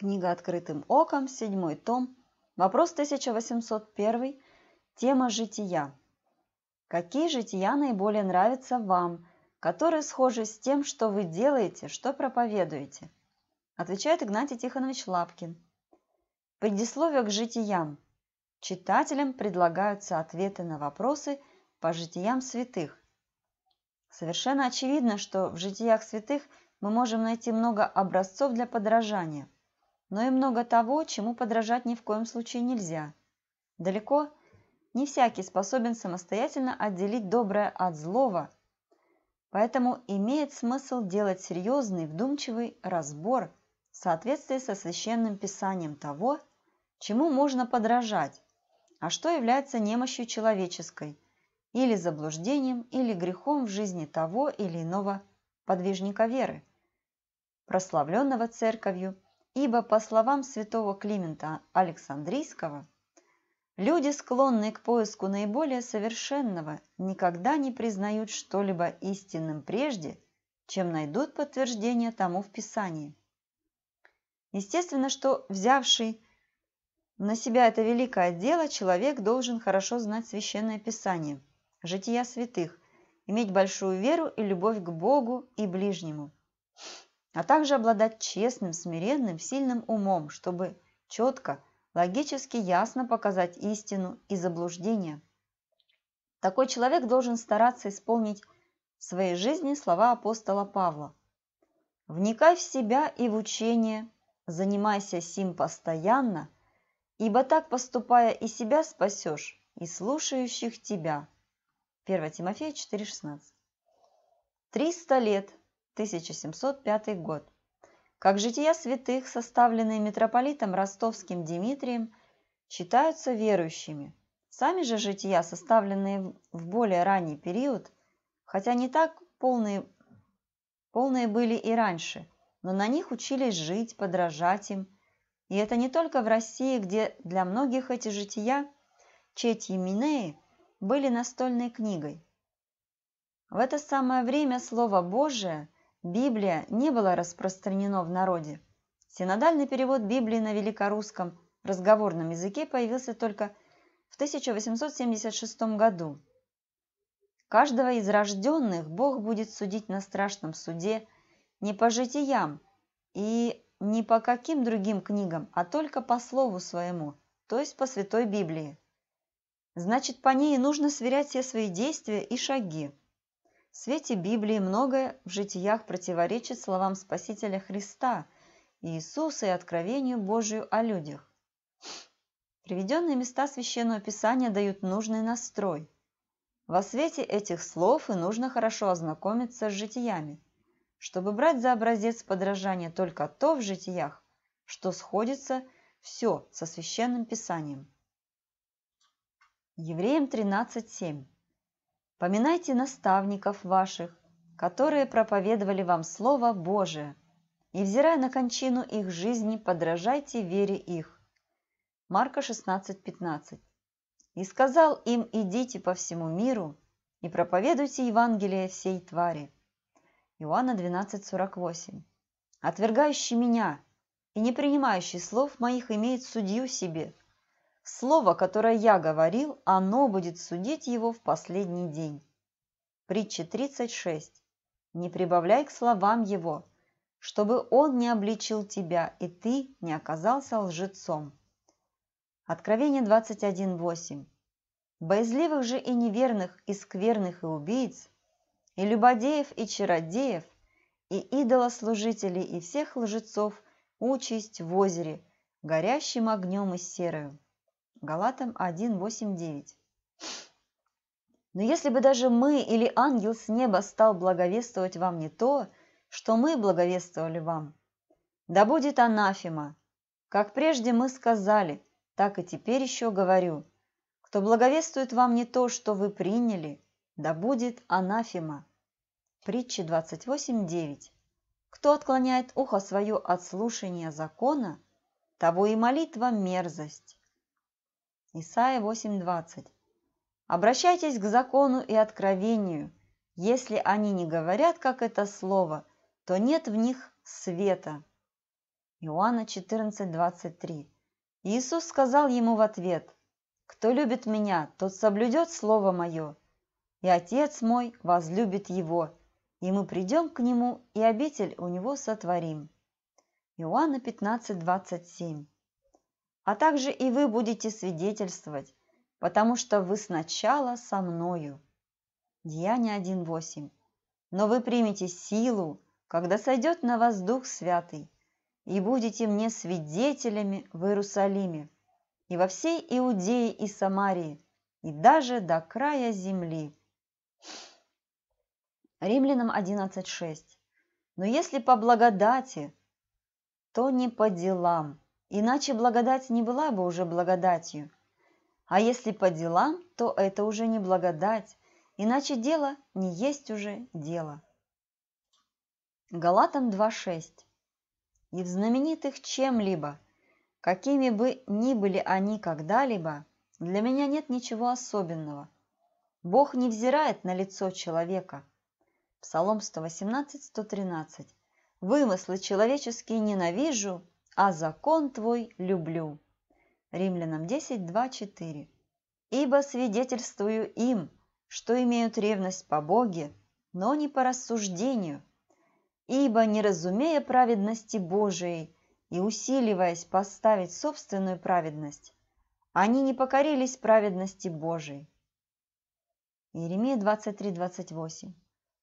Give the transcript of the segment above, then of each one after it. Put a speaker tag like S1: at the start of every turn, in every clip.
S1: Книга «Открытым оком», седьмой том, вопрос 1801, тема «Жития». Какие жития наиболее нравятся вам, которые схожи с тем, что вы делаете, что проповедуете? Отвечает Игнатий Тихонович Лапкин. Предисловие к житиям. Читателям предлагаются ответы на вопросы по житиям святых. Совершенно очевидно, что в житиях святых мы можем найти много образцов для подражания – но и много того, чему подражать ни в коем случае нельзя. Далеко не всякий способен самостоятельно отделить доброе от злого, поэтому имеет смысл делать серьезный, вдумчивый разбор в соответствии со священным писанием того, чему можно подражать, а что является немощью человеческой, или заблуждением, или грехом в жизни того или иного подвижника веры, прославленного церковью – Ибо, по словам святого Климента Александрийского, люди, склонные к поиску наиболее совершенного, никогда не признают что-либо истинным прежде, чем найдут подтверждение тому в Писании. Естественно, что взявший на себя это великое дело человек должен хорошо знать Священное Писание, жития святых, иметь большую веру и любовь к Богу и ближнему а также обладать честным, смиренным, сильным умом, чтобы четко, логически ясно показать истину и заблуждение. Такой человек должен стараться исполнить в своей жизни слова апостола Павла. «Вникай в себя и в учение, занимайся сим постоянно, ибо так поступая и себя спасешь, и слушающих тебя». 1 Тимофея 4,16 300 лет 1705 год. Как жития святых, составленные митрополитом ростовским Дмитрием, считаются верующими. Сами же жития, составленные в более ранний период, хотя не так полные, полные были и раньше, но на них учились жить, подражать им. И это не только в России, где для многих эти жития, Четь и Минеи, были настольной книгой. В это самое время Слово Божие – Библия не была распространена в народе. Синодальный перевод Библии на великорусском разговорном языке появился только в 1876 году. Каждого из рожденных Бог будет судить на страшном суде не по житиям и не по каким другим книгам, а только по слову своему, то есть по Святой Библии. Значит, по ней нужно сверять все свои действия и шаги. В свете Библии многое в житиях противоречит словам Спасителя Христа, Иисуса и откровению Божию о людях. Приведенные места Священного Писания дают нужный настрой. Во свете этих слов и нужно хорошо ознакомиться с житиями, чтобы брать за образец подражания только то в житиях, что сходится все со Священным Писанием. Евреям 13.7 Поминайте наставников ваших, которые проповедовали вам Слово Божие. Невзирая на кончину их жизни, подражайте вере их. Марка 16:15. И сказал им, идите по всему миру и проповедуйте Евангелие всей твари. Иоанна 12:48. Отвергающий меня и не принимающий слов моих имеет судью себе – Слово, которое я говорил, оно будет судить его в последний день. Притча 36. Не прибавляй к словам его, чтобы он не обличил тебя, и ты не оказался лжецом. Откровение 21.8. Боязливых же и неверных, и скверных, и убийц, и любодеев, и чародеев, и идолослужителей, и всех лжецов участь в озере, горящим огнем и серою. Галатам 1.8.9. Но если бы даже мы или ангел с неба стал благовествовать вам не то, что мы благовествовали вам, да будет анафема. Как прежде мы сказали, так и теперь еще говорю, кто благовествует вам не то, что вы приняли, да будет анафема. Притчи 28.9. Кто отклоняет ухо свое от слушания закона, того и молитва мерзость Исайя 8.20. Обращайтесь к закону и откровению. Если они не говорят, как это слово, то нет в них света. Иоанна 14.23. Иисус сказал ему в ответ, «Кто любит меня, тот соблюдет слово мое, и Отец мой возлюбит его, и мы придем к нему, и обитель у него сотворим». Иоанна 15, 27 а также и вы будете свидетельствовать, потому что вы сначала со мною. Деяние 1.8. Но вы примете силу, когда сойдет на вас Дух Святый, и будете мне свидетелями в Иерусалиме, и во всей Иудее и Самарии, и даже до края земли. Римлянам 11.6. Но если по благодати, то не по делам, Иначе благодать не была бы уже благодатью. А если по делам, то это уже не благодать, иначе дело не есть уже дело. Галатам 2.6 И в знаменитых чем-либо, какими бы ни были они когда-либо, для меня нет ничего особенного. Бог не взирает на лицо человека. Псалом 118.113 Вымыслы человеческие ненавижу, а закон твой люблю. Римлянам 10, 2, 4. Ибо свидетельствую им, что имеют ревность по Боге, но не по рассуждению, ибо, не разумея праведности Божией и усиливаясь поставить собственную праведность, они не покорились праведности Божией. Иеремия 23:28.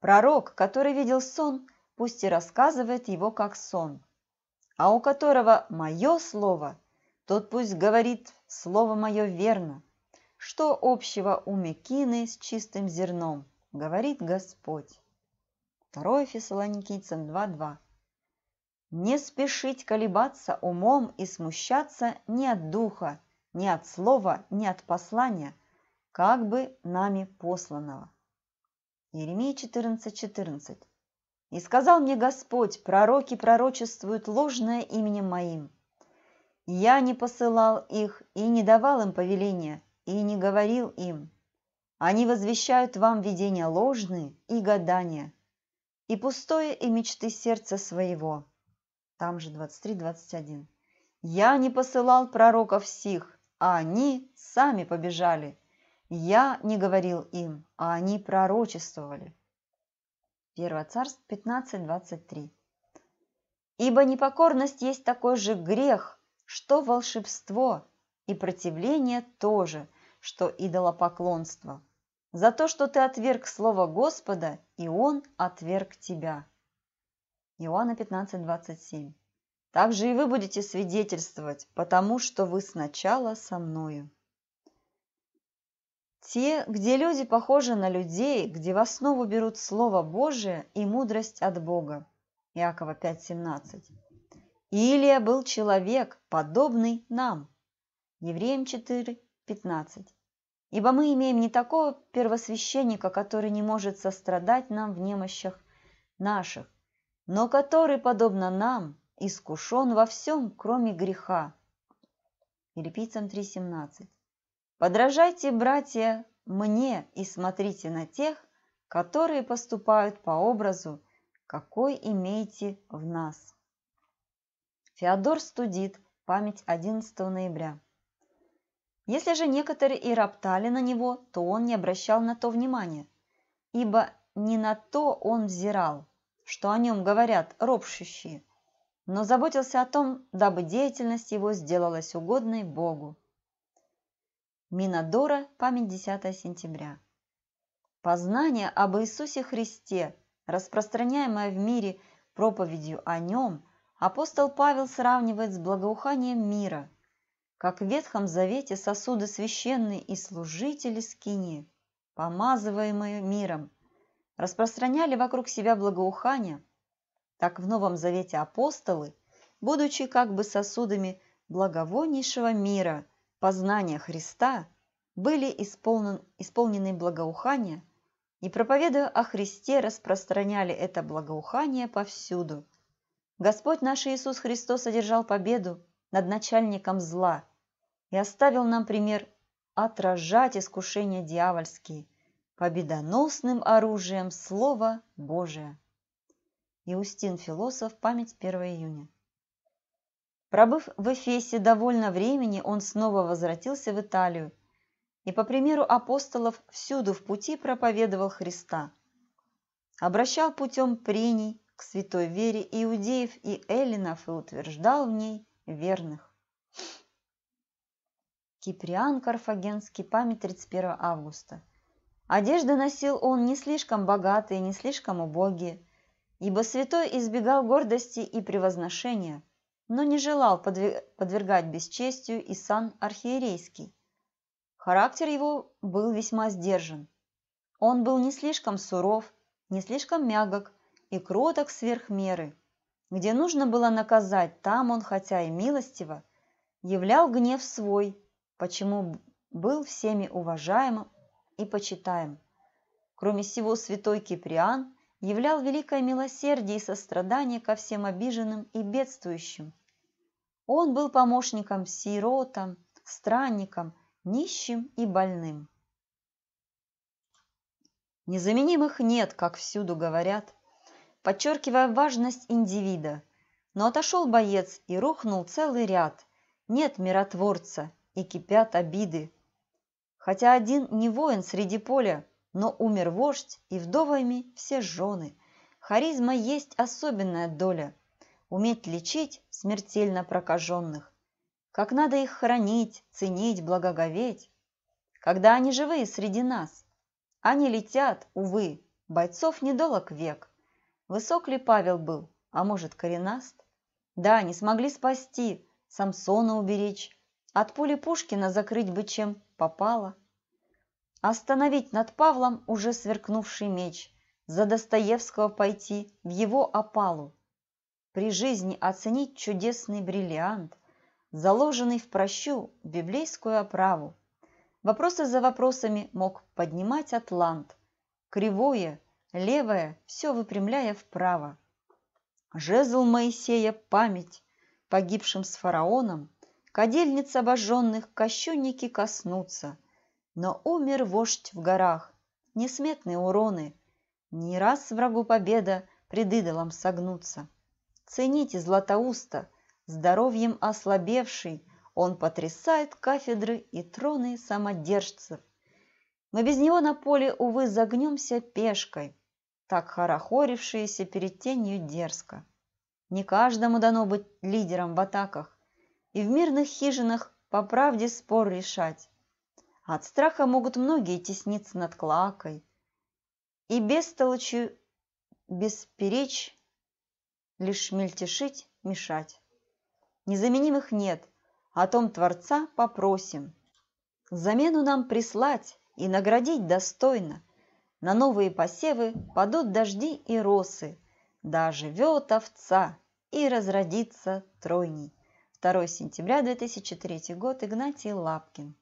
S1: Пророк, который видел сон, пусть и рассказывает его как сон а у которого мое слово, тот пусть говорит слово мое верно. Что общего у Мекины с чистым зерном, говорит Господь. 2 Фессалоникийцам 2.2 Не спешить колебаться умом и смущаться ни от духа, ни от слова, ни от послания, как бы нами посланного. Иеремия 14.14 14. И сказал мне Господь, пророки пророчествуют ложное именем моим. Я не посылал их и не давал им повеления, и не говорил им. Они возвещают вам видения ложные и гадания, и пустое и мечты сердца своего. Там же 23-21. Я не посылал пророков сих, а они сами побежали. Я не говорил им, а они пророчествовали. 1 Царств 15.23. «Ибо непокорность есть такой же грех, что волшебство, и противление тоже, что идолопоклонство. За то, что ты отверг слово Господа, и Он отверг тебя». Иоанна 15.27. Так же и вы будете свидетельствовать, потому что вы сначала со мною». Те, где люди похожи на людей, где в основу берут Слово Божие и мудрость от Бога. Иакова 5.17. Илия был человек, подобный нам. Евреям 4.15. Ибо мы имеем не такого первосвященника, который не может сострадать нам в немощах наших, но который, подобно нам, искушен во всем, кроме греха. Филиппийцам 3.17. Подражайте, братья, мне и смотрите на тех, которые поступают по образу, какой имеете в нас. Феодор студит, память 11 ноября. Если же некоторые и роптали на него, то он не обращал на то внимания, ибо не на то он взирал, что о нем говорят ропщущие, но заботился о том, дабы деятельность его сделалась угодной Богу. Минадора, память 10 сентября. Познание об Иисусе Христе, распространяемое в мире проповедью о Нем, апостол Павел сравнивает с благоуханием мира, как в Ветхом Завете сосуды священные и служители скинии, помазываемые миром, распространяли вокруг себя благоухание, так в Новом Завете апостолы, будучи как бы сосудами благовоннейшего мира – познания Христа были исполнен, исполнены благоухания, и проповедуя о Христе распространяли это благоухание повсюду. Господь наш Иисус Христос одержал победу над начальником зла и оставил нам пример отражать искушения дьявольские победоносным оружием Слова Божия. Иустин Философ, память 1 июня. Пробыв в Эфесе довольно времени, он снова возвратился в Италию и, по примеру апостолов, всюду в пути проповедовал Христа. Обращал путем прений к святой вере иудеев и эллинов и утверждал в ней верных. Киприан Карфагенский, память 31 августа. Одежды носил он не слишком богатые, не слишком убогие, ибо святой избегал гордости и превозношения – но не желал подвергать бесчестию и сан архиерейский. Характер его был весьма сдержан. Он был не слишком суров, не слишком мягок и кроток сверх меры. Где нужно было наказать, там он, хотя и милостиво, являл гнев свой, почему был всеми уважаемым и почитаем. Кроме всего, святой Киприан являл великое милосердие и сострадание ко всем обиженным и бедствующим. Он был помощником сиротам, странникам, нищим и больным. Незаменимых нет, как всюду говорят, подчеркивая важность индивида. Но отошел боец и рухнул целый ряд. Нет миротворца, и кипят обиды. Хотя один не воин среди поля, но умер вождь, и вдовами все жены. Харизма есть особенная доля. Уметь лечить смертельно прокаженных. Как надо их хранить, ценить, благоговеть. Когда они живые среди нас. Они летят, увы, бойцов недолог век. Высок ли Павел был, а может коренаст? Да, не смогли спасти, Самсона уберечь, от пули Пушкина закрыть бы чем попало. Остановить над Павлом уже сверкнувший меч, за Достоевского пойти в его опалу. При жизни оценить чудесный бриллиант, заложенный в прощу библейскую оправу. Вопросы за вопросами мог поднимать атлант. Кривое, левое, все выпрямляя вправо. Жезл Моисея – память погибшим с фараоном, Кадельниц обожженных кощунники коснутся, но умер вождь в горах, несметные уроны, Не раз врагу победа пред идолом согнуться. Цените златоуста, здоровьем ослабевший, Он потрясает кафедры и троны самодержцев. Мы без него на поле, увы, загнемся пешкой, Так хорохорившиеся перед тенью дерзко. Не каждому дано быть лидером в атаках, И в мирных хижинах по правде спор решать. От страха могут многие тесниться над клакой и без бестолочью бесперечь, лишь мельтешить, мешать. Незаменимых нет, о том Творца попросим. Замену нам прислать и наградить достойно. На новые посевы падут дожди и росы, да живет овца и разродится тройней. 2 сентября 2003 год. Игнатий Лапкин.